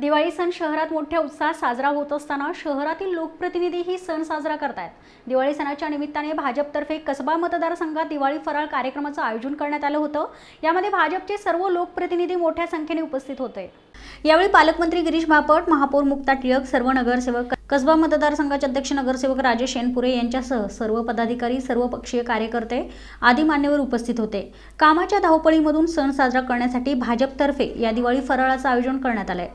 दिवाळी सण शहरात मोठ्या उत्साहात साजरा होत असताना शहरातील ही सण साजरा करतायत दिवाळी सणाच्या निमित्ताने भाजपतर्फे कसबा मतदारसंघात दिवाळी फराळ कार्यक्रमाचं आयोजन करण्यात आलं होतं यामध्ये भाजपचे सर्व लोकप्रतिनिधी मोठ्या संख्येने उपस्थित होते यावेळी पालकमंत्री गिरीश बापट महापौर मुक्ता टिळक सर्व नगरसेवक कसबा मतदारसंघाचे अध्यक्ष नगरसेवक राजेश शेनपुरे यांच्यासह सर्व पदाधिकारी सर्व पक्षीय कार्यकर्ते आदी मान्यवर उपस्थित होते कामाच्या धावपळीमधून सण साजरा करण्यासाठी भाजपतर्फे या दिवाळी फराळाचं आयोजन करण्यात आलंय